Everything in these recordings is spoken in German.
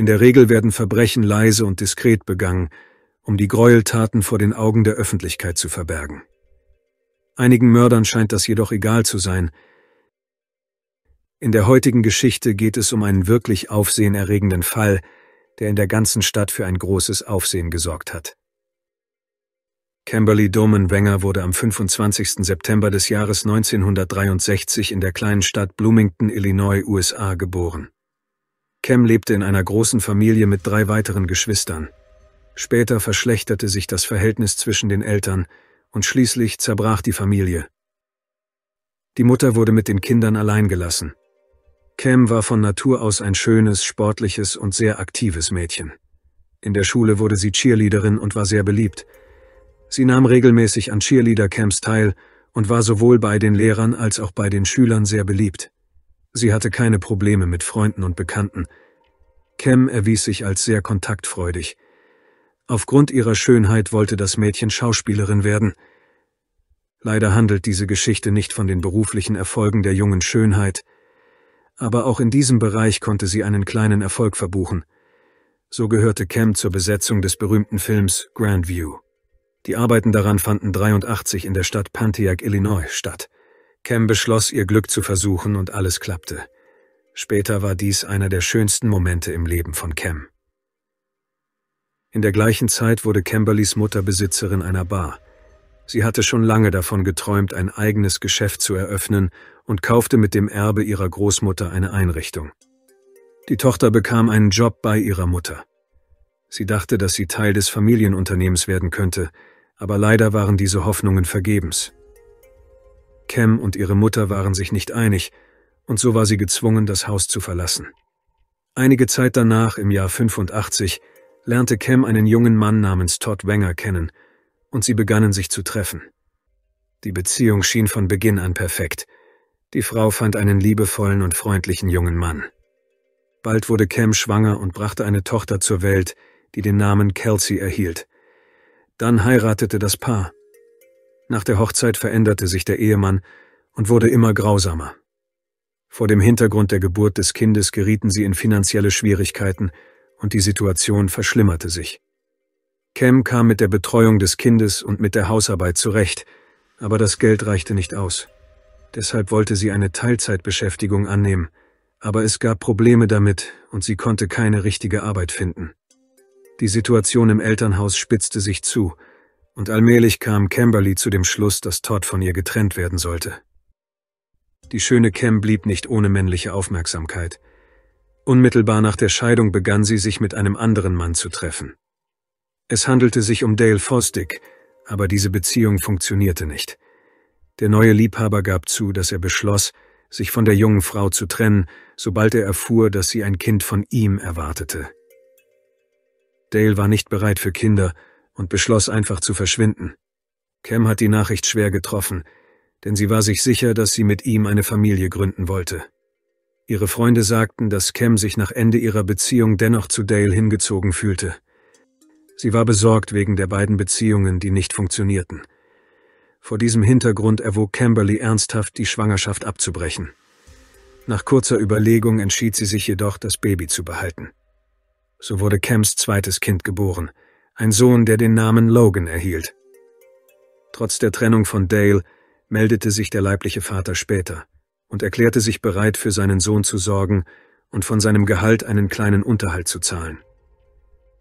In der Regel werden Verbrechen leise und diskret begangen, um die Gräueltaten vor den Augen der Öffentlichkeit zu verbergen. Einigen Mördern scheint das jedoch egal zu sein. In der heutigen Geschichte geht es um einen wirklich aufsehenerregenden Fall, der in der ganzen Stadt für ein großes Aufsehen gesorgt hat. Kimberly Doman Wenger wurde am 25. September des Jahres 1963 in der kleinen Stadt Bloomington, Illinois, USA geboren. Cam lebte in einer großen Familie mit drei weiteren Geschwistern. Später verschlechterte sich das Verhältnis zwischen den Eltern und schließlich zerbrach die Familie. Die Mutter wurde mit den Kindern allein gelassen. Cam war von Natur aus ein schönes, sportliches und sehr aktives Mädchen. In der Schule wurde sie Cheerleaderin und war sehr beliebt. Sie nahm regelmäßig an Cheerleader-Camps teil und war sowohl bei den Lehrern als auch bei den Schülern sehr beliebt. Sie hatte keine Probleme mit Freunden und Bekannten. Cam erwies sich als sehr kontaktfreudig. Aufgrund ihrer Schönheit wollte das Mädchen Schauspielerin werden. Leider handelt diese Geschichte nicht von den beruflichen Erfolgen der jungen Schönheit, aber auch in diesem Bereich konnte sie einen kleinen Erfolg verbuchen. So gehörte Cam zur Besetzung des berühmten Films Grandview. Die Arbeiten daran fanden 83 in der Stadt Pontiac, Illinois statt. Cam beschloss, ihr Glück zu versuchen und alles klappte. Später war dies einer der schönsten Momente im Leben von Cam. In der gleichen Zeit wurde Camberleys Mutter Besitzerin einer Bar. Sie hatte schon lange davon geträumt, ein eigenes Geschäft zu eröffnen und kaufte mit dem Erbe ihrer Großmutter eine Einrichtung. Die Tochter bekam einen Job bei ihrer Mutter. Sie dachte, dass sie Teil des Familienunternehmens werden könnte, aber leider waren diese Hoffnungen vergebens. Cam und ihre Mutter waren sich nicht einig, und so war sie gezwungen, das Haus zu verlassen. Einige Zeit danach, im Jahr 85, lernte Cam einen jungen Mann namens Todd Wenger kennen, und sie begannen sich zu treffen. Die Beziehung schien von Beginn an perfekt. Die Frau fand einen liebevollen und freundlichen jungen Mann. Bald wurde Cam schwanger und brachte eine Tochter zur Welt, die den Namen Kelsey erhielt. Dann heiratete das Paar nach der Hochzeit veränderte sich der Ehemann und wurde immer grausamer. Vor dem Hintergrund der Geburt des Kindes gerieten sie in finanzielle Schwierigkeiten und die Situation verschlimmerte sich. Cam kam mit der Betreuung des Kindes und mit der Hausarbeit zurecht, aber das Geld reichte nicht aus. Deshalb wollte sie eine Teilzeitbeschäftigung annehmen, aber es gab Probleme damit und sie konnte keine richtige Arbeit finden. Die Situation im Elternhaus spitzte sich zu und allmählich kam Camberley zu dem Schluss, dass Todd von ihr getrennt werden sollte. Die schöne Cam blieb nicht ohne männliche Aufmerksamkeit. Unmittelbar nach der Scheidung begann sie, sich mit einem anderen Mann zu treffen. Es handelte sich um Dale Fostick, aber diese Beziehung funktionierte nicht. Der neue Liebhaber gab zu, dass er beschloss, sich von der jungen Frau zu trennen, sobald er erfuhr, dass sie ein Kind von ihm erwartete. Dale war nicht bereit für Kinder und beschloss einfach zu verschwinden. Cam hat die Nachricht schwer getroffen, denn sie war sich sicher, dass sie mit ihm eine Familie gründen wollte. Ihre Freunde sagten, dass Cam sich nach Ende ihrer Beziehung dennoch zu Dale hingezogen fühlte. Sie war besorgt wegen der beiden Beziehungen, die nicht funktionierten. Vor diesem Hintergrund erwog Camberley ernsthaft, die Schwangerschaft abzubrechen. Nach kurzer Überlegung entschied sie sich jedoch, das Baby zu behalten. So wurde Cams zweites Kind geboren – ein Sohn, der den Namen Logan erhielt. Trotz der Trennung von Dale meldete sich der leibliche Vater später und erklärte sich bereit, für seinen Sohn zu sorgen und von seinem Gehalt einen kleinen Unterhalt zu zahlen.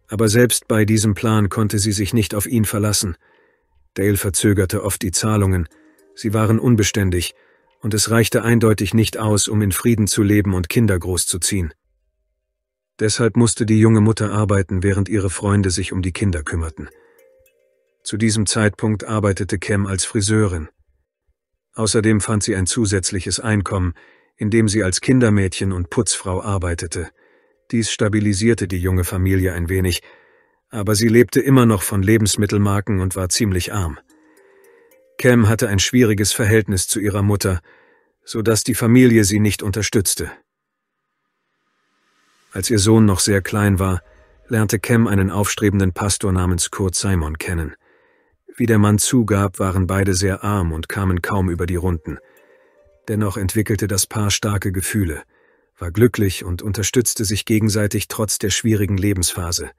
Aber selbst bei diesem Plan konnte sie sich nicht auf ihn verlassen. Dale verzögerte oft die Zahlungen, sie waren unbeständig, und es reichte eindeutig nicht aus, um in Frieden zu leben und Kinder großzuziehen. Deshalb musste die junge Mutter arbeiten, während ihre Freunde sich um die Kinder kümmerten. Zu diesem Zeitpunkt arbeitete Cam als Friseurin. Außerdem fand sie ein zusätzliches Einkommen, indem sie als Kindermädchen und Putzfrau arbeitete. Dies stabilisierte die junge Familie ein wenig, aber sie lebte immer noch von Lebensmittelmarken und war ziemlich arm. Cam hatte ein schwieriges Verhältnis zu ihrer Mutter, so dass die Familie sie nicht unterstützte. Als ihr Sohn noch sehr klein war, lernte Cam einen aufstrebenden Pastor namens Kurt Simon kennen. Wie der Mann zugab, waren beide sehr arm und kamen kaum über die Runden. Dennoch entwickelte das Paar starke Gefühle, war glücklich und unterstützte sich gegenseitig trotz der schwierigen Lebensphase.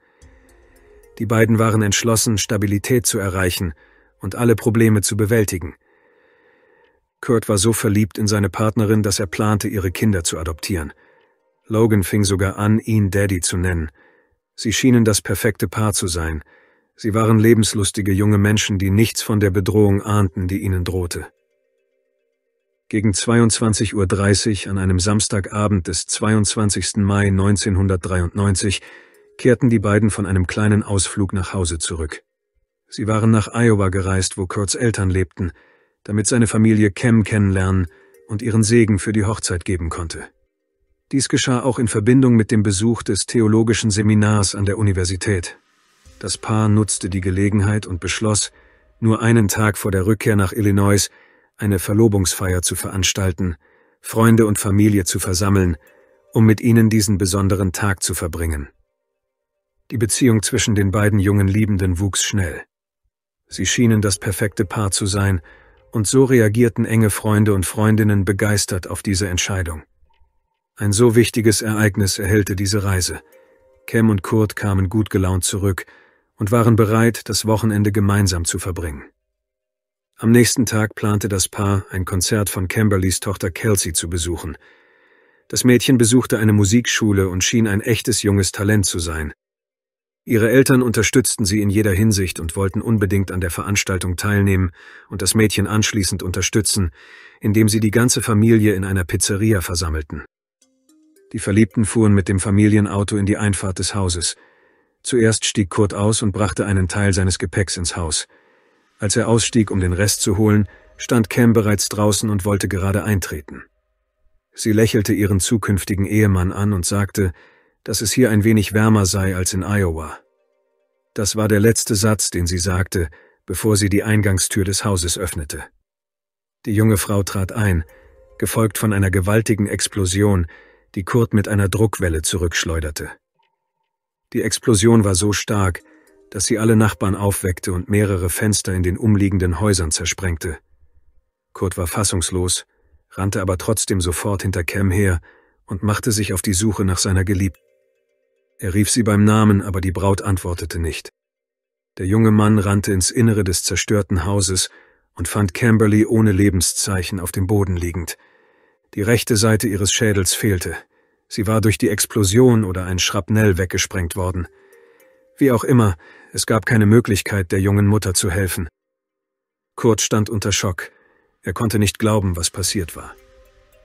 Die beiden waren entschlossen, Stabilität zu erreichen und alle Probleme zu bewältigen. Kurt war so verliebt in seine Partnerin, dass er plante, ihre Kinder zu adoptieren – Logan fing sogar an, ihn Daddy zu nennen. Sie schienen das perfekte Paar zu sein. Sie waren lebenslustige junge Menschen, die nichts von der Bedrohung ahnten, die ihnen drohte. Gegen 22.30 Uhr an einem Samstagabend des 22. Mai 1993 kehrten die beiden von einem kleinen Ausflug nach Hause zurück. Sie waren nach Iowa gereist, wo Kurts Eltern lebten, damit seine Familie Cam kennenlernen und ihren Segen für die Hochzeit geben konnte. Dies geschah auch in Verbindung mit dem Besuch des theologischen Seminars an der Universität. Das Paar nutzte die Gelegenheit und beschloss, nur einen Tag vor der Rückkehr nach Illinois eine Verlobungsfeier zu veranstalten, Freunde und Familie zu versammeln, um mit ihnen diesen besonderen Tag zu verbringen. Die Beziehung zwischen den beiden jungen Liebenden wuchs schnell. Sie schienen das perfekte Paar zu sein, und so reagierten enge Freunde und Freundinnen begeistert auf diese Entscheidung. Ein so wichtiges Ereignis erhellte diese Reise. Cam und Kurt kamen gut gelaunt zurück und waren bereit, das Wochenende gemeinsam zu verbringen. Am nächsten Tag plante das Paar, ein Konzert von Camberleys Tochter Kelsey zu besuchen. Das Mädchen besuchte eine Musikschule und schien ein echtes junges Talent zu sein. Ihre Eltern unterstützten sie in jeder Hinsicht und wollten unbedingt an der Veranstaltung teilnehmen und das Mädchen anschließend unterstützen, indem sie die ganze Familie in einer Pizzeria versammelten. Die Verliebten fuhren mit dem Familienauto in die Einfahrt des Hauses. Zuerst stieg Kurt aus und brachte einen Teil seines Gepäcks ins Haus. Als er ausstieg, um den Rest zu holen, stand Cam bereits draußen und wollte gerade eintreten. Sie lächelte ihren zukünftigen Ehemann an und sagte, dass es hier ein wenig wärmer sei als in Iowa. Das war der letzte Satz, den sie sagte, bevor sie die Eingangstür des Hauses öffnete. Die junge Frau trat ein, gefolgt von einer gewaltigen Explosion, die Kurt mit einer Druckwelle zurückschleuderte. Die Explosion war so stark, dass sie alle Nachbarn aufweckte und mehrere Fenster in den umliegenden Häusern zersprengte. Kurt war fassungslos, rannte aber trotzdem sofort hinter Cam her und machte sich auf die Suche nach seiner Geliebten. Er rief sie beim Namen, aber die Braut antwortete nicht. Der junge Mann rannte ins Innere des zerstörten Hauses und fand Camberley ohne Lebenszeichen auf dem Boden liegend – die rechte Seite ihres Schädels fehlte. Sie war durch die Explosion oder ein Schrapnell weggesprengt worden. Wie auch immer, es gab keine Möglichkeit, der jungen Mutter zu helfen. Kurt stand unter Schock. Er konnte nicht glauben, was passiert war.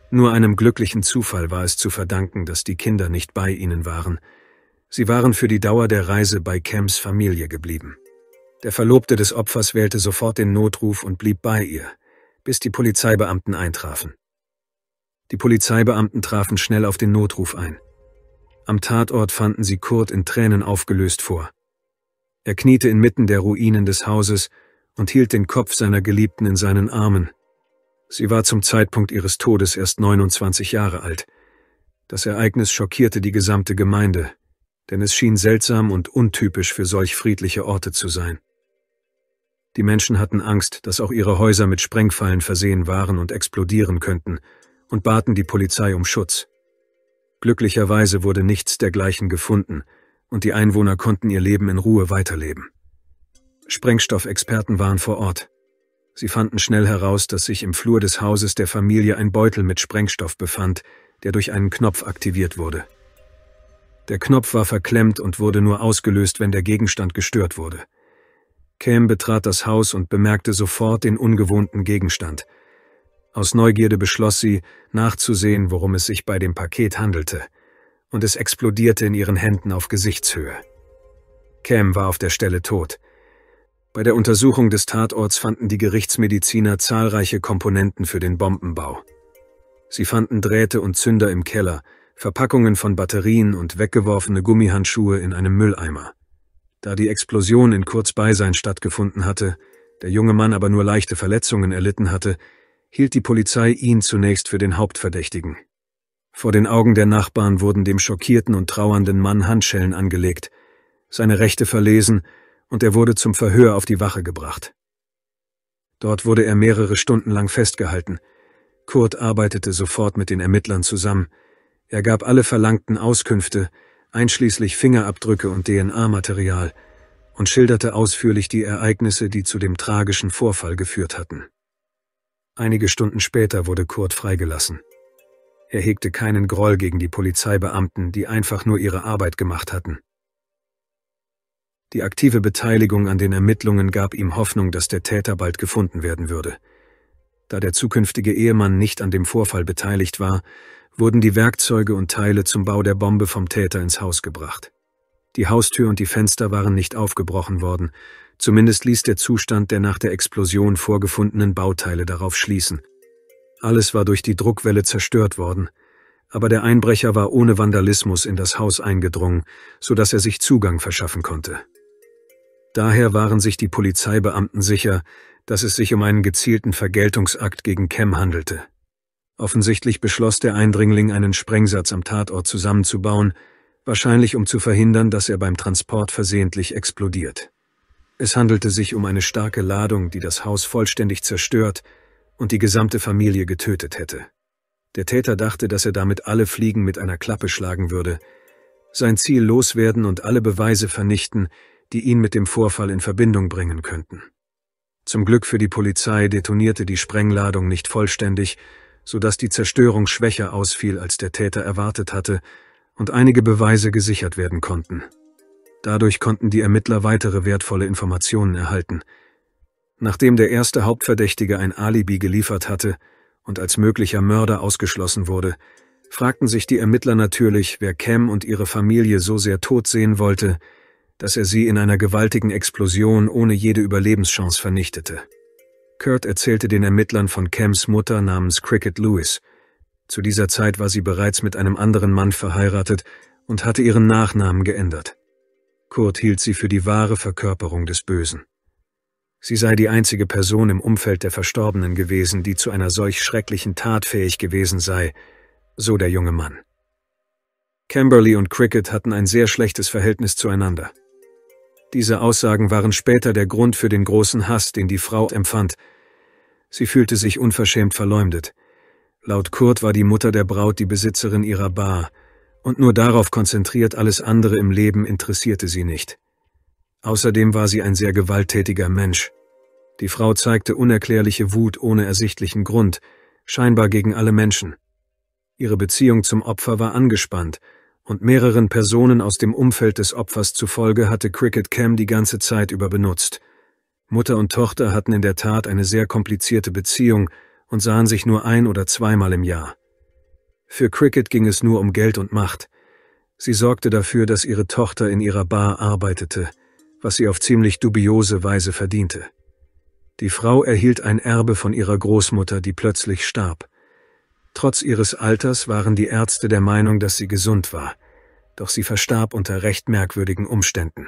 Nur einem glücklichen Zufall war es zu verdanken, dass die Kinder nicht bei ihnen waren. Sie waren für die Dauer der Reise bei Cams Familie geblieben. Der Verlobte des Opfers wählte sofort den Notruf und blieb bei ihr, bis die Polizeibeamten eintrafen. Die Polizeibeamten trafen schnell auf den Notruf ein. Am Tatort fanden sie Kurt in Tränen aufgelöst vor. Er kniete inmitten der Ruinen des Hauses und hielt den Kopf seiner Geliebten in seinen Armen. Sie war zum Zeitpunkt ihres Todes erst 29 Jahre alt. Das Ereignis schockierte die gesamte Gemeinde, denn es schien seltsam und untypisch für solch friedliche Orte zu sein. Die Menschen hatten Angst, dass auch ihre Häuser mit Sprengfallen versehen waren und explodieren könnten, und baten die Polizei um Schutz. Glücklicherweise wurde nichts dergleichen gefunden und die Einwohner konnten ihr Leben in Ruhe weiterleben. Sprengstoffexperten waren vor Ort. Sie fanden schnell heraus, dass sich im Flur des Hauses der Familie ein Beutel mit Sprengstoff befand, der durch einen Knopf aktiviert wurde. Der Knopf war verklemmt und wurde nur ausgelöst, wenn der Gegenstand gestört wurde. Cam betrat das Haus und bemerkte sofort den ungewohnten Gegenstand – aus Neugierde beschloss sie, nachzusehen, worum es sich bei dem Paket handelte, und es explodierte in ihren Händen auf Gesichtshöhe. Cam war auf der Stelle tot. Bei der Untersuchung des Tatorts fanden die Gerichtsmediziner zahlreiche Komponenten für den Bombenbau. Sie fanden Drähte und Zünder im Keller, Verpackungen von Batterien und weggeworfene Gummihandschuhe in einem Mülleimer. Da die Explosion in Kurzbeisein stattgefunden hatte, der junge Mann aber nur leichte Verletzungen erlitten hatte, hielt die Polizei ihn zunächst für den Hauptverdächtigen. Vor den Augen der Nachbarn wurden dem schockierten und trauernden Mann Handschellen angelegt, seine Rechte verlesen und er wurde zum Verhör auf die Wache gebracht. Dort wurde er mehrere Stunden lang festgehalten. Kurt arbeitete sofort mit den Ermittlern zusammen. Er gab alle verlangten Auskünfte, einschließlich Fingerabdrücke und DNA-Material, und schilderte ausführlich die Ereignisse, die zu dem tragischen Vorfall geführt hatten. Einige Stunden später wurde Kurt freigelassen. Er hegte keinen Groll gegen die Polizeibeamten, die einfach nur ihre Arbeit gemacht hatten. Die aktive Beteiligung an den Ermittlungen gab ihm Hoffnung, dass der Täter bald gefunden werden würde. Da der zukünftige Ehemann nicht an dem Vorfall beteiligt war, wurden die Werkzeuge und Teile zum Bau der Bombe vom Täter ins Haus gebracht. Die Haustür und die Fenster waren nicht aufgebrochen worden, Zumindest ließ der Zustand der nach der Explosion vorgefundenen Bauteile darauf schließen. Alles war durch die Druckwelle zerstört worden, aber der Einbrecher war ohne Vandalismus in das Haus eingedrungen, so dass er sich Zugang verschaffen konnte. Daher waren sich die Polizeibeamten sicher, dass es sich um einen gezielten Vergeltungsakt gegen Cam handelte. Offensichtlich beschloss der Eindringling, einen Sprengsatz am Tatort zusammenzubauen, wahrscheinlich um zu verhindern, dass er beim Transport versehentlich explodiert. Es handelte sich um eine starke Ladung, die das Haus vollständig zerstört und die gesamte Familie getötet hätte. Der Täter dachte, dass er damit alle Fliegen mit einer Klappe schlagen würde, sein Ziel loswerden und alle Beweise vernichten, die ihn mit dem Vorfall in Verbindung bringen könnten. Zum Glück für die Polizei detonierte die Sprengladung nicht vollständig, so dass die Zerstörung schwächer ausfiel, als der Täter erwartet hatte, und einige Beweise gesichert werden konnten. Dadurch konnten die Ermittler weitere wertvolle Informationen erhalten. Nachdem der erste Hauptverdächtige ein Alibi geliefert hatte und als möglicher Mörder ausgeschlossen wurde, fragten sich die Ermittler natürlich, wer Cam und ihre Familie so sehr tot sehen wollte, dass er sie in einer gewaltigen Explosion ohne jede Überlebenschance vernichtete. Kurt erzählte den Ermittlern von Cams Mutter namens Cricket Lewis. Zu dieser Zeit war sie bereits mit einem anderen Mann verheiratet und hatte ihren Nachnamen geändert. Kurt hielt sie für die wahre Verkörperung des Bösen. Sie sei die einzige Person im Umfeld der Verstorbenen gewesen, die zu einer solch schrecklichen Tat fähig gewesen sei, so der junge Mann. Camberley und Cricket hatten ein sehr schlechtes Verhältnis zueinander. Diese Aussagen waren später der Grund für den großen Hass, den die Frau empfand. Sie fühlte sich unverschämt verleumdet. Laut Kurt war die Mutter der Braut die Besitzerin ihrer Bar, und nur darauf konzentriert, alles andere im Leben interessierte sie nicht. Außerdem war sie ein sehr gewalttätiger Mensch. Die Frau zeigte unerklärliche Wut ohne ersichtlichen Grund, scheinbar gegen alle Menschen. Ihre Beziehung zum Opfer war angespannt, und mehreren Personen aus dem Umfeld des Opfers zufolge hatte Cricket Cam die ganze Zeit über benutzt. Mutter und Tochter hatten in der Tat eine sehr komplizierte Beziehung und sahen sich nur ein oder zweimal im Jahr. Für Cricket ging es nur um Geld und Macht. Sie sorgte dafür, dass ihre Tochter in ihrer Bar arbeitete, was sie auf ziemlich dubiose Weise verdiente. Die Frau erhielt ein Erbe von ihrer Großmutter, die plötzlich starb. Trotz ihres Alters waren die Ärzte der Meinung, dass sie gesund war, doch sie verstarb unter recht merkwürdigen Umständen.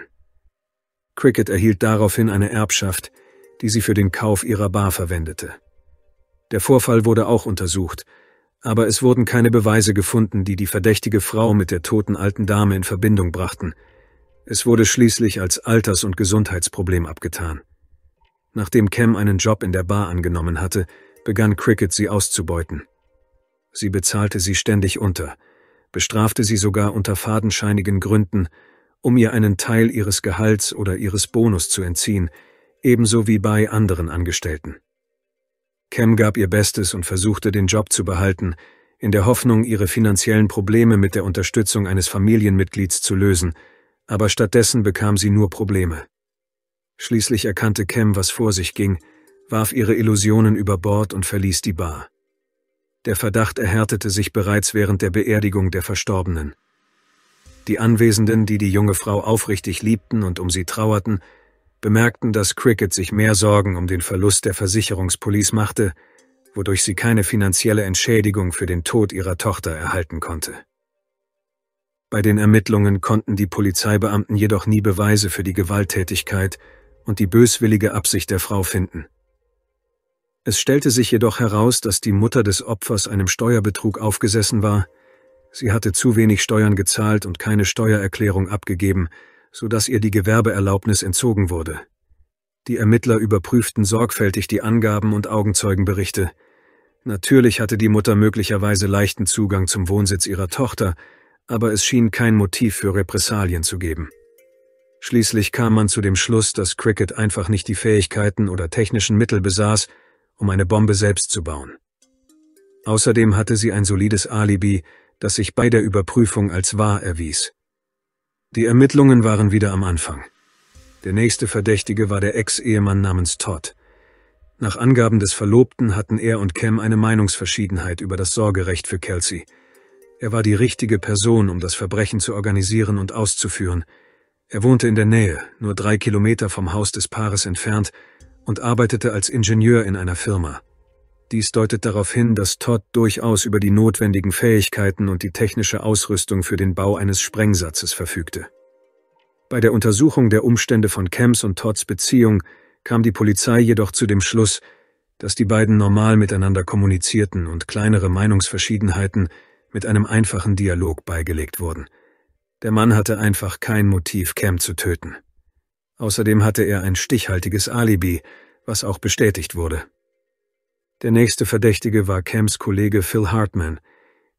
Cricket erhielt daraufhin eine Erbschaft, die sie für den Kauf ihrer Bar verwendete. Der Vorfall wurde auch untersucht, aber es wurden keine Beweise gefunden, die die verdächtige Frau mit der toten alten Dame in Verbindung brachten. Es wurde schließlich als Alters- und Gesundheitsproblem abgetan. Nachdem Cam einen Job in der Bar angenommen hatte, begann Cricket sie auszubeuten. Sie bezahlte sie ständig unter, bestrafte sie sogar unter fadenscheinigen Gründen, um ihr einen Teil ihres Gehalts oder ihres Bonus zu entziehen, ebenso wie bei anderen Angestellten. Cam gab ihr Bestes und versuchte, den Job zu behalten, in der Hoffnung, ihre finanziellen Probleme mit der Unterstützung eines Familienmitglieds zu lösen, aber stattdessen bekam sie nur Probleme. Schließlich erkannte Cam, was vor sich ging, warf ihre Illusionen über Bord und verließ die Bar. Der Verdacht erhärtete sich bereits während der Beerdigung der Verstorbenen. Die Anwesenden, die die junge Frau aufrichtig liebten und um sie trauerten, bemerkten, dass Cricket sich mehr Sorgen um den Verlust der Versicherungspolice machte, wodurch sie keine finanzielle Entschädigung für den Tod ihrer Tochter erhalten konnte. Bei den Ermittlungen konnten die Polizeibeamten jedoch nie Beweise für die Gewalttätigkeit und die böswillige Absicht der Frau finden. Es stellte sich jedoch heraus, dass die Mutter des Opfers einem Steuerbetrug aufgesessen war, sie hatte zu wenig Steuern gezahlt und keine Steuererklärung abgegeben, so dass ihr die Gewerbeerlaubnis entzogen wurde. Die Ermittler überprüften sorgfältig die Angaben und Augenzeugenberichte. Natürlich hatte die Mutter möglicherweise leichten Zugang zum Wohnsitz ihrer Tochter, aber es schien kein Motiv für Repressalien zu geben. Schließlich kam man zu dem Schluss, dass Cricket einfach nicht die Fähigkeiten oder technischen Mittel besaß, um eine Bombe selbst zu bauen. Außerdem hatte sie ein solides Alibi, das sich bei der Überprüfung als wahr erwies. Die Ermittlungen waren wieder am Anfang. Der nächste Verdächtige war der Ex-Ehemann namens Todd. Nach Angaben des Verlobten hatten er und Cam eine Meinungsverschiedenheit über das Sorgerecht für Kelsey. Er war die richtige Person, um das Verbrechen zu organisieren und auszuführen. Er wohnte in der Nähe, nur drei Kilometer vom Haus des Paares entfernt, und arbeitete als Ingenieur in einer Firma. Dies deutet darauf hin, dass Todd durchaus über die notwendigen Fähigkeiten und die technische Ausrüstung für den Bau eines Sprengsatzes verfügte. Bei der Untersuchung der Umstände von Camps und Todds Beziehung kam die Polizei jedoch zu dem Schluss, dass die beiden normal miteinander kommunizierten und kleinere Meinungsverschiedenheiten mit einem einfachen Dialog beigelegt wurden. Der Mann hatte einfach kein Motiv, Cam zu töten. Außerdem hatte er ein stichhaltiges Alibi, was auch bestätigt wurde. Der nächste Verdächtige war Camps Kollege Phil Hartman,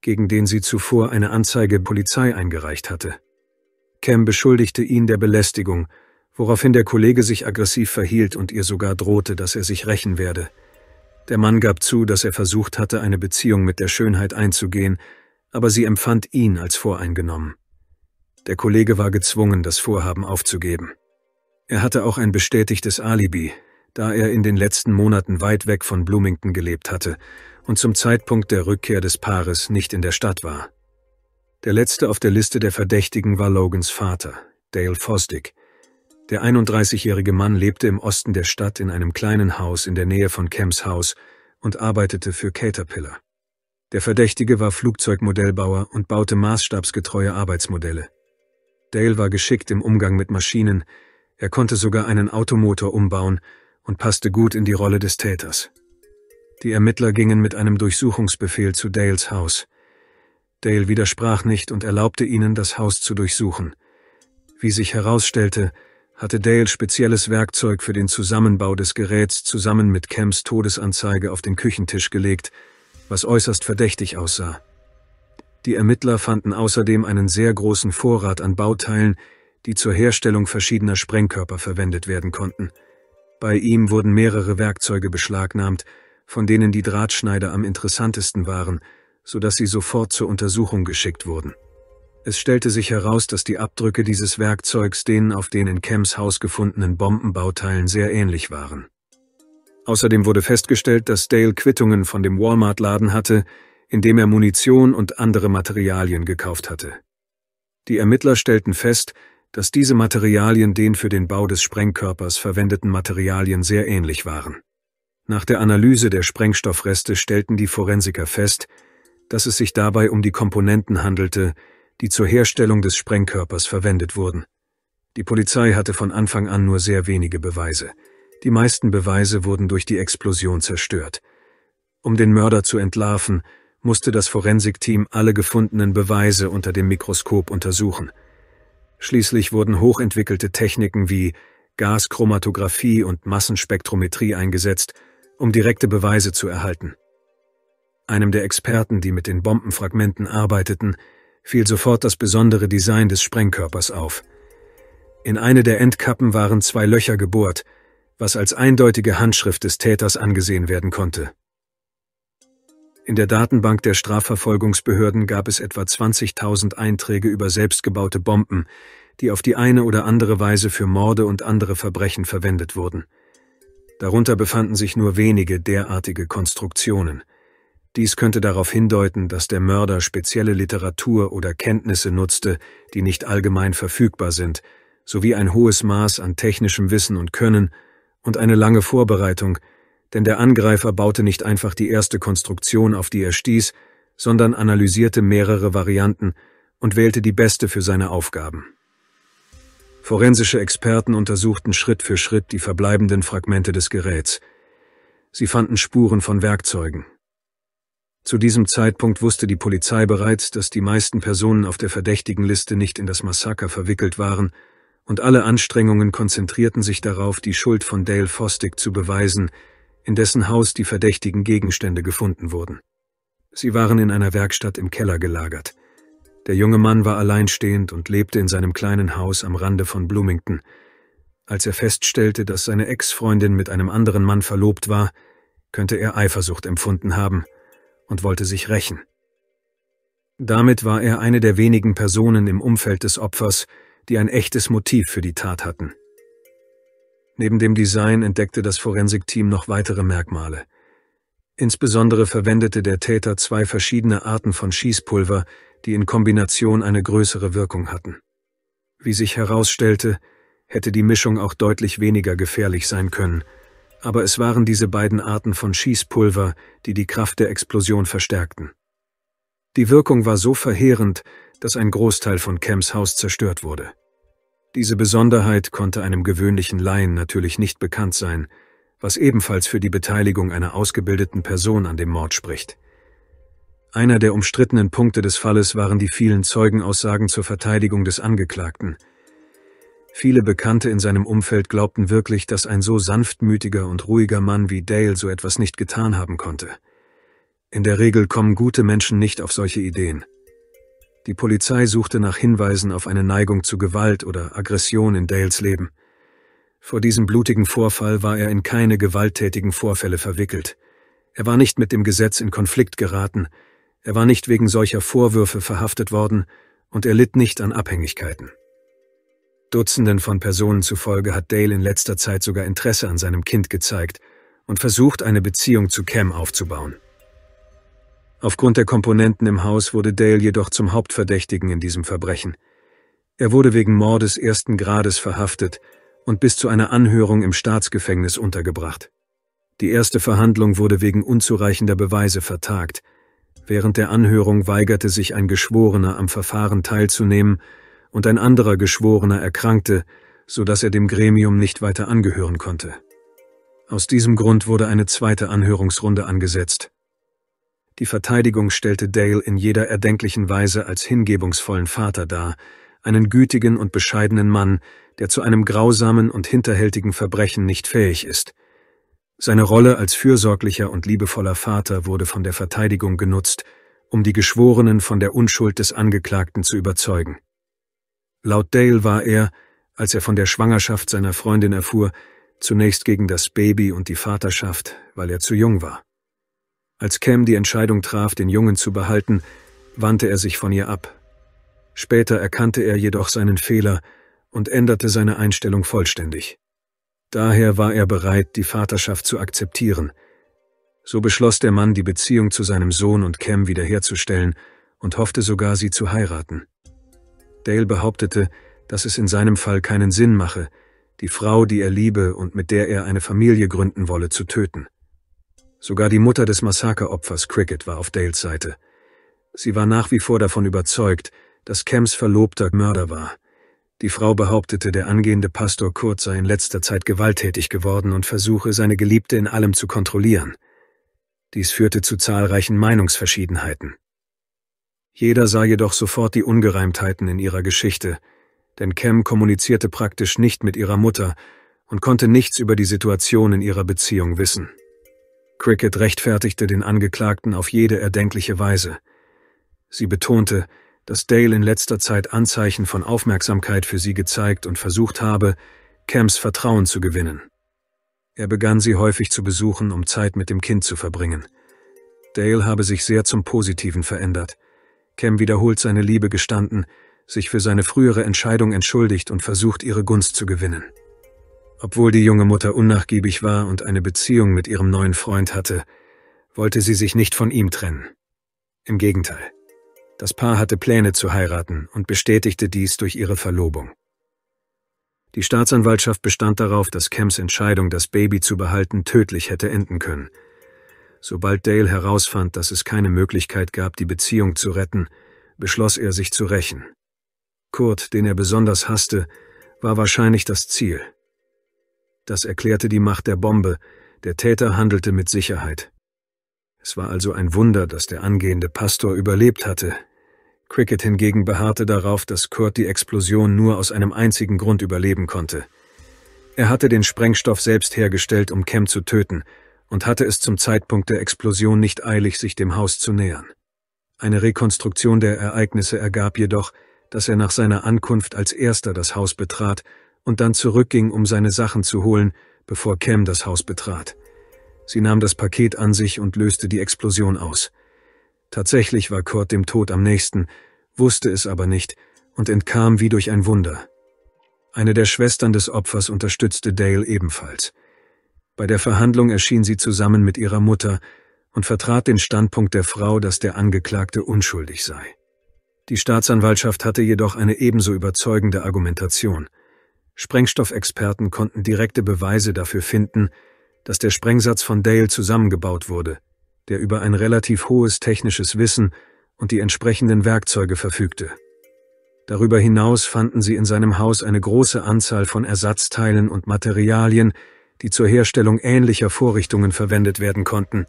gegen den sie zuvor eine Anzeige Polizei eingereicht hatte. Cam beschuldigte ihn der Belästigung, woraufhin der Kollege sich aggressiv verhielt und ihr sogar drohte, dass er sich rächen werde. Der Mann gab zu, dass er versucht hatte, eine Beziehung mit der Schönheit einzugehen, aber sie empfand ihn als voreingenommen. Der Kollege war gezwungen, das Vorhaben aufzugeben. Er hatte auch ein bestätigtes Alibi, da er in den letzten Monaten weit weg von Bloomington gelebt hatte und zum Zeitpunkt der Rückkehr des Paares nicht in der Stadt war. Der letzte auf der Liste der Verdächtigen war Logans Vater, Dale Fosdick. Der 31-jährige Mann lebte im Osten der Stadt in einem kleinen Haus in der Nähe von Camps Haus und arbeitete für Caterpillar. Der Verdächtige war Flugzeugmodellbauer und baute maßstabsgetreue Arbeitsmodelle. Dale war geschickt im Umgang mit Maschinen, er konnte sogar einen Automotor umbauen und passte gut in die Rolle des Täters. Die Ermittler gingen mit einem Durchsuchungsbefehl zu Dales Haus. Dale widersprach nicht und erlaubte ihnen, das Haus zu durchsuchen. Wie sich herausstellte, hatte Dale spezielles Werkzeug für den Zusammenbau des Geräts zusammen mit Camps Todesanzeige auf den Küchentisch gelegt, was äußerst verdächtig aussah. Die Ermittler fanden außerdem einen sehr großen Vorrat an Bauteilen, die zur Herstellung verschiedener Sprengkörper verwendet werden konnten – bei ihm wurden mehrere Werkzeuge beschlagnahmt, von denen die Drahtschneider am interessantesten waren, sodass sie sofort zur Untersuchung geschickt wurden. Es stellte sich heraus, dass die Abdrücke dieses Werkzeugs denen auf den in Camps Haus gefundenen Bombenbauteilen sehr ähnlich waren. Außerdem wurde festgestellt, dass Dale Quittungen von dem Walmart-Laden hatte, in dem er Munition und andere Materialien gekauft hatte. Die Ermittler stellten fest, dass diese Materialien den für den Bau des Sprengkörpers verwendeten Materialien sehr ähnlich waren. Nach der Analyse der Sprengstoffreste stellten die Forensiker fest, dass es sich dabei um die Komponenten handelte, die zur Herstellung des Sprengkörpers verwendet wurden. Die Polizei hatte von Anfang an nur sehr wenige Beweise. Die meisten Beweise wurden durch die Explosion zerstört. Um den Mörder zu entlarven, musste das Forensikteam alle gefundenen Beweise unter dem Mikroskop untersuchen – Schließlich wurden hochentwickelte Techniken wie Gaschromatographie und Massenspektrometrie eingesetzt, um direkte Beweise zu erhalten. Einem der Experten, die mit den Bombenfragmenten arbeiteten, fiel sofort das besondere Design des Sprengkörpers auf. In eine der Endkappen waren zwei Löcher gebohrt, was als eindeutige Handschrift des Täters angesehen werden konnte. In der Datenbank der Strafverfolgungsbehörden gab es etwa 20.000 Einträge über selbstgebaute Bomben, die auf die eine oder andere Weise für Morde und andere Verbrechen verwendet wurden. Darunter befanden sich nur wenige derartige Konstruktionen. Dies könnte darauf hindeuten, dass der Mörder spezielle Literatur oder Kenntnisse nutzte, die nicht allgemein verfügbar sind, sowie ein hohes Maß an technischem Wissen und Können und eine lange Vorbereitung, denn der Angreifer baute nicht einfach die erste Konstruktion, auf die er stieß, sondern analysierte mehrere Varianten und wählte die beste für seine Aufgaben. Forensische Experten untersuchten Schritt für Schritt die verbleibenden Fragmente des Geräts. Sie fanden Spuren von Werkzeugen. Zu diesem Zeitpunkt wusste die Polizei bereits, dass die meisten Personen auf der verdächtigen Liste nicht in das Massaker verwickelt waren, und alle Anstrengungen konzentrierten sich darauf, die Schuld von Dale Fostick zu beweisen, in dessen Haus die verdächtigen Gegenstände gefunden wurden. Sie waren in einer Werkstatt im Keller gelagert. Der junge Mann war alleinstehend und lebte in seinem kleinen Haus am Rande von Bloomington. Als er feststellte, dass seine Ex-Freundin mit einem anderen Mann verlobt war, könnte er Eifersucht empfunden haben und wollte sich rächen. Damit war er eine der wenigen Personen im Umfeld des Opfers, die ein echtes Motiv für die Tat hatten. Neben dem Design entdeckte das Forensikteam noch weitere Merkmale. Insbesondere verwendete der Täter zwei verschiedene Arten von Schießpulver, die in Kombination eine größere Wirkung hatten. Wie sich herausstellte, hätte die Mischung auch deutlich weniger gefährlich sein können, aber es waren diese beiden Arten von Schießpulver, die die Kraft der Explosion verstärkten. Die Wirkung war so verheerend, dass ein Großteil von Camps Haus zerstört wurde. Diese Besonderheit konnte einem gewöhnlichen Laien natürlich nicht bekannt sein, was ebenfalls für die Beteiligung einer ausgebildeten Person an dem Mord spricht. Einer der umstrittenen Punkte des Falles waren die vielen Zeugenaussagen zur Verteidigung des Angeklagten. Viele Bekannte in seinem Umfeld glaubten wirklich, dass ein so sanftmütiger und ruhiger Mann wie Dale so etwas nicht getan haben konnte. In der Regel kommen gute Menschen nicht auf solche Ideen. Die Polizei suchte nach Hinweisen auf eine Neigung zu Gewalt oder Aggression in Dales Leben. Vor diesem blutigen Vorfall war er in keine gewalttätigen Vorfälle verwickelt. Er war nicht mit dem Gesetz in Konflikt geraten, er war nicht wegen solcher Vorwürfe verhaftet worden und er litt nicht an Abhängigkeiten. Dutzenden von Personen zufolge hat Dale in letzter Zeit sogar Interesse an seinem Kind gezeigt und versucht, eine Beziehung zu Cam aufzubauen. Aufgrund der Komponenten im Haus wurde Dale jedoch zum Hauptverdächtigen in diesem Verbrechen. Er wurde wegen Mordes ersten Grades verhaftet und bis zu einer Anhörung im Staatsgefängnis untergebracht. Die erste Verhandlung wurde wegen unzureichender Beweise vertagt. Während der Anhörung weigerte sich ein Geschworener am Verfahren teilzunehmen und ein anderer Geschworener erkrankte, so dass er dem Gremium nicht weiter angehören konnte. Aus diesem Grund wurde eine zweite Anhörungsrunde angesetzt. Die Verteidigung stellte Dale in jeder erdenklichen Weise als hingebungsvollen Vater dar, einen gütigen und bescheidenen Mann, der zu einem grausamen und hinterhältigen Verbrechen nicht fähig ist. Seine Rolle als fürsorglicher und liebevoller Vater wurde von der Verteidigung genutzt, um die Geschworenen von der Unschuld des Angeklagten zu überzeugen. Laut Dale war er, als er von der Schwangerschaft seiner Freundin erfuhr, zunächst gegen das Baby und die Vaterschaft, weil er zu jung war. Als Cam die Entscheidung traf, den Jungen zu behalten, wandte er sich von ihr ab. Später erkannte er jedoch seinen Fehler und änderte seine Einstellung vollständig. Daher war er bereit, die Vaterschaft zu akzeptieren. So beschloss der Mann, die Beziehung zu seinem Sohn und Cam wiederherzustellen und hoffte sogar, sie zu heiraten. Dale behauptete, dass es in seinem Fall keinen Sinn mache, die Frau, die er liebe und mit der er eine Familie gründen wolle, zu töten. Sogar die Mutter des Massakeropfers Cricket war auf Dales Seite. Sie war nach wie vor davon überzeugt, dass Cams Verlobter Mörder war. Die Frau behauptete, der angehende Pastor Kurt sei in letzter Zeit gewalttätig geworden und versuche, seine Geliebte in allem zu kontrollieren. Dies führte zu zahlreichen Meinungsverschiedenheiten. Jeder sah jedoch sofort die Ungereimtheiten in ihrer Geschichte, denn Cam kommunizierte praktisch nicht mit ihrer Mutter und konnte nichts über die Situation in ihrer Beziehung wissen. Cricket rechtfertigte den Angeklagten auf jede erdenkliche Weise. Sie betonte, dass Dale in letzter Zeit Anzeichen von Aufmerksamkeit für sie gezeigt und versucht habe, Camps Vertrauen zu gewinnen. Er begann sie häufig zu besuchen, um Zeit mit dem Kind zu verbringen. Dale habe sich sehr zum Positiven verändert. Cam wiederholt seine Liebe gestanden, sich für seine frühere Entscheidung entschuldigt und versucht, ihre Gunst zu gewinnen. Obwohl die junge Mutter unnachgiebig war und eine Beziehung mit ihrem neuen Freund hatte, wollte sie sich nicht von ihm trennen. Im Gegenteil. Das Paar hatte Pläne zu heiraten und bestätigte dies durch ihre Verlobung. Die Staatsanwaltschaft bestand darauf, dass Camps Entscheidung, das Baby zu behalten, tödlich hätte enden können. Sobald Dale herausfand, dass es keine Möglichkeit gab, die Beziehung zu retten, beschloss er, sich zu rächen. Kurt, den er besonders hasste, war wahrscheinlich das Ziel – das erklärte die Macht der Bombe, der Täter handelte mit Sicherheit. Es war also ein Wunder, dass der angehende Pastor überlebt hatte. Cricket hingegen beharrte darauf, dass Kurt die Explosion nur aus einem einzigen Grund überleben konnte. Er hatte den Sprengstoff selbst hergestellt, um Cam zu töten, und hatte es zum Zeitpunkt der Explosion nicht eilig, sich dem Haus zu nähern. Eine Rekonstruktion der Ereignisse ergab jedoch, dass er nach seiner Ankunft als erster das Haus betrat und dann zurückging, um seine Sachen zu holen, bevor Cam das Haus betrat. Sie nahm das Paket an sich und löste die Explosion aus. Tatsächlich war Kurt dem Tod am nächsten, wusste es aber nicht und entkam wie durch ein Wunder. Eine der Schwestern des Opfers unterstützte Dale ebenfalls. Bei der Verhandlung erschien sie zusammen mit ihrer Mutter und vertrat den Standpunkt der Frau, dass der Angeklagte unschuldig sei. Die Staatsanwaltschaft hatte jedoch eine ebenso überzeugende Argumentation. Sprengstoffexperten konnten direkte Beweise dafür finden, dass der Sprengsatz von Dale zusammengebaut wurde, der über ein relativ hohes technisches Wissen und die entsprechenden Werkzeuge verfügte. Darüber hinaus fanden sie in seinem Haus eine große Anzahl von Ersatzteilen und Materialien, die zur Herstellung ähnlicher Vorrichtungen verwendet werden konnten.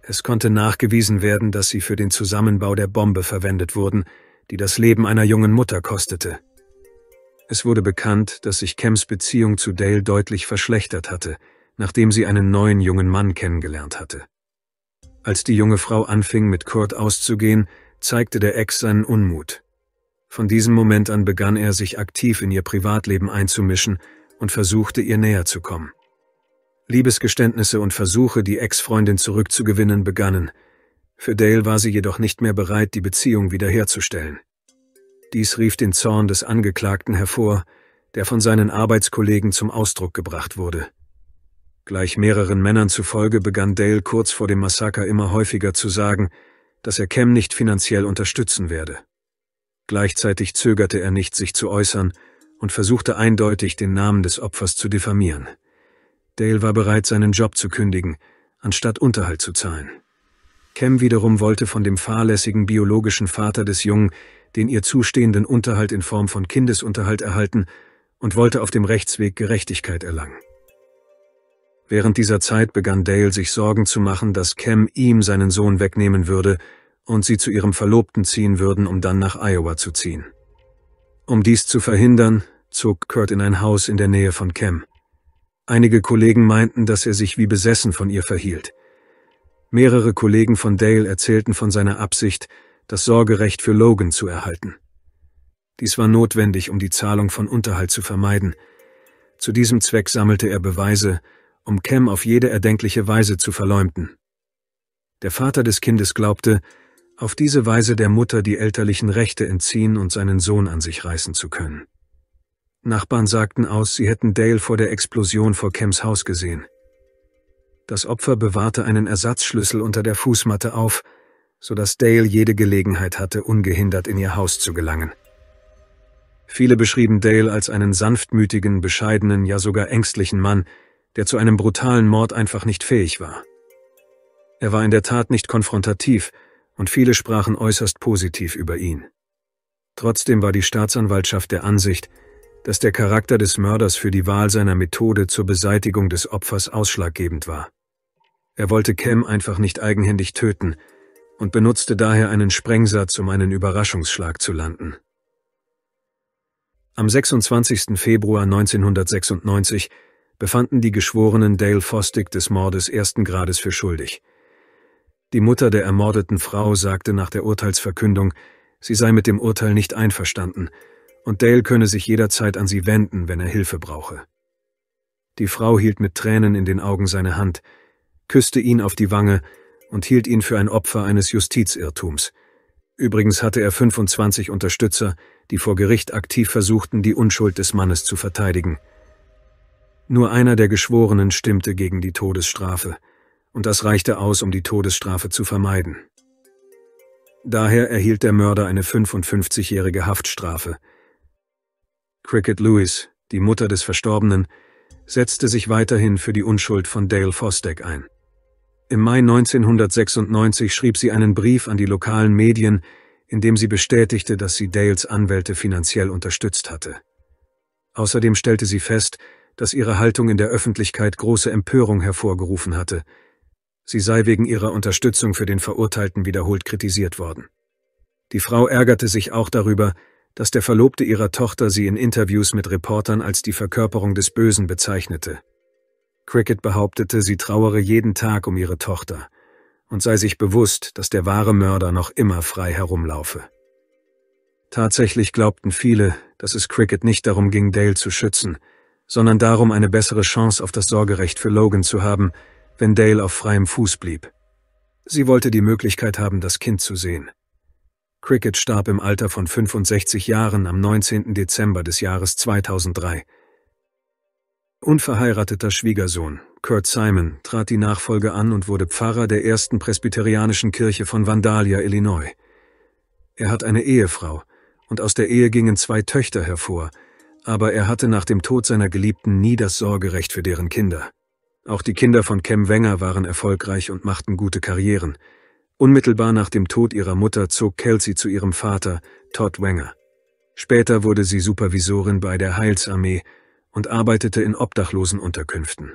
Es konnte nachgewiesen werden, dass sie für den Zusammenbau der Bombe verwendet wurden, die das Leben einer jungen Mutter kostete. Es wurde bekannt, dass sich Camps Beziehung zu Dale deutlich verschlechtert hatte, nachdem sie einen neuen jungen Mann kennengelernt hatte. Als die junge Frau anfing, mit Kurt auszugehen, zeigte der Ex seinen Unmut. Von diesem Moment an begann er, sich aktiv in ihr Privatleben einzumischen und versuchte, ihr näher zu kommen. Liebesgeständnisse und Versuche, die Ex-Freundin zurückzugewinnen, begannen. Für Dale war sie jedoch nicht mehr bereit, die Beziehung wiederherzustellen. Dies rief den Zorn des Angeklagten hervor, der von seinen Arbeitskollegen zum Ausdruck gebracht wurde. Gleich mehreren Männern zufolge begann Dale kurz vor dem Massaker immer häufiger zu sagen, dass er Cam nicht finanziell unterstützen werde. Gleichzeitig zögerte er nicht, sich zu äußern und versuchte eindeutig, den Namen des Opfers zu diffamieren. Dale war bereit, seinen Job zu kündigen, anstatt Unterhalt zu zahlen. Cam wiederum wollte von dem fahrlässigen biologischen Vater des Jungen den ihr zustehenden Unterhalt in Form von Kindesunterhalt erhalten und wollte auf dem Rechtsweg Gerechtigkeit erlangen. Während dieser Zeit begann Dale sich Sorgen zu machen, dass Cam ihm seinen Sohn wegnehmen würde und sie zu ihrem Verlobten ziehen würden, um dann nach Iowa zu ziehen. Um dies zu verhindern, zog Kurt in ein Haus in der Nähe von Cam. Einige Kollegen meinten, dass er sich wie besessen von ihr verhielt – Mehrere Kollegen von Dale erzählten von seiner Absicht, das Sorgerecht für Logan zu erhalten. Dies war notwendig, um die Zahlung von Unterhalt zu vermeiden. Zu diesem Zweck sammelte er Beweise, um Cam auf jede erdenkliche Weise zu verleumden. Der Vater des Kindes glaubte, auf diese Weise der Mutter die elterlichen Rechte entziehen und seinen Sohn an sich reißen zu können. Nachbarn sagten aus, sie hätten Dale vor der Explosion vor Cams Haus gesehen. Das Opfer bewahrte einen Ersatzschlüssel unter der Fußmatte auf, so dass Dale jede Gelegenheit hatte, ungehindert in ihr Haus zu gelangen. Viele beschrieben Dale als einen sanftmütigen, bescheidenen, ja sogar ängstlichen Mann, der zu einem brutalen Mord einfach nicht fähig war. Er war in der Tat nicht konfrontativ, und viele sprachen äußerst positiv über ihn. Trotzdem war die Staatsanwaltschaft der Ansicht, dass der Charakter des Mörders für die Wahl seiner Methode zur Beseitigung des Opfers ausschlaggebend war. Er wollte Cam einfach nicht eigenhändig töten und benutzte daher einen Sprengsatz, um einen Überraschungsschlag zu landen. Am 26. Februar 1996 befanden die Geschworenen Dale Fostick des Mordes ersten Grades für schuldig. Die Mutter der ermordeten Frau sagte nach der Urteilsverkündung, sie sei mit dem Urteil nicht einverstanden und Dale könne sich jederzeit an sie wenden, wenn er Hilfe brauche. Die Frau hielt mit Tränen in den Augen seine Hand, küsste ihn auf die Wange und hielt ihn für ein Opfer eines Justizirrtums. Übrigens hatte er 25 Unterstützer, die vor Gericht aktiv versuchten, die Unschuld des Mannes zu verteidigen. Nur einer der Geschworenen stimmte gegen die Todesstrafe, und das reichte aus, um die Todesstrafe zu vermeiden. Daher erhielt der Mörder eine 55-jährige Haftstrafe. Cricket Lewis, die Mutter des Verstorbenen, setzte sich weiterhin für die Unschuld von Dale Fosdeck ein. Im Mai 1996 schrieb sie einen Brief an die lokalen Medien, in dem sie bestätigte, dass sie Dales Anwälte finanziell unterstützt hatte. Außerdem stellte sie fest, dass ihre Haltung in der Öffentlichkeit große Empörung hervorgerufen hatte. Sie sei wegen ihrer Unterstützung für den Verurteilten wiederholt kritisiert worden. Die Frau ärgerte sich auch darüber, dass der Verlobte ihrer Tochter sie in Interviews mit Reportern als die Verkörperung des Bösen bezeichnete. Cricket behauptete, sie trauere jeden Tag um ihre Tochter und sei sich bewusst, dass der wahre Mörder noch immer frei herumlaufe. Tatsächlich glaubten viele, dass es Cricket nicht darum ging, Dale zu schützen, sondern darum, eine bessere Chance auf das Sorgerecht für Logan zu haben, wenn Dale auf freiem Fuß blieb. Sie wollte die Möglichkeit haben, das Kind zu sehen. Cricket starb im Alter von 65 Jahren am 19. Dezember des Jahres 2003 Unverheirateter Schwiegersohn, Kurt Simon, trat die Nachfolge an und wurde Pfarrer der ersten presbyterianischen Kirche von Vandalia, Illinois. Er hat eine Ehefrau, und aus der Ehe gingen zwei Töchter hervor, aber er hatte nach dem Tod seiner Geliebten nie das Sorgerecht für deren Kinder. Auch die Kinder von Cem Wenger waren erfolgreich und machten gute Karrieren. Unmittelbar nach dem Tod ihrer Mutter zog Kelsey zu ihrem Vater, Todd Wenger. Später wurde sie Supervisorin bei der Heilsarmee und arbeitete in obdachlosen Unterkünften.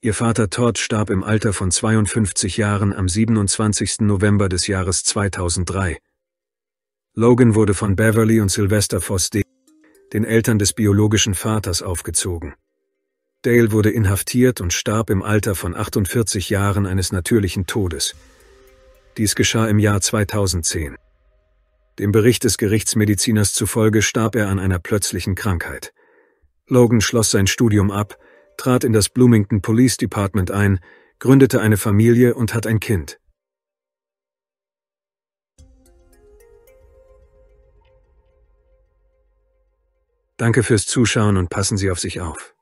Ihr Vater Todd starb im Alter von 52 Jahren am 27. November des Jahres 2003. Logan wurde von Beverly und Sylvester Foss, den Eltern des biologischen Vaters, aufgezogen. Dale wurde inhaftiert und starb im Alter von 48 Jahren eines natürlichen Todes. Dies geschah im Jahr 2010. Dem Bericht des Gerichtsmediziners zufolge starb er an einer plötzlichen Krankheit. Logan schloss sein Studium ab, trat in das Bloomington Police Department ein, gründete eine Familie und hat ein Kind. Danke fürs Zuschauen und passen Sie auf sich auf.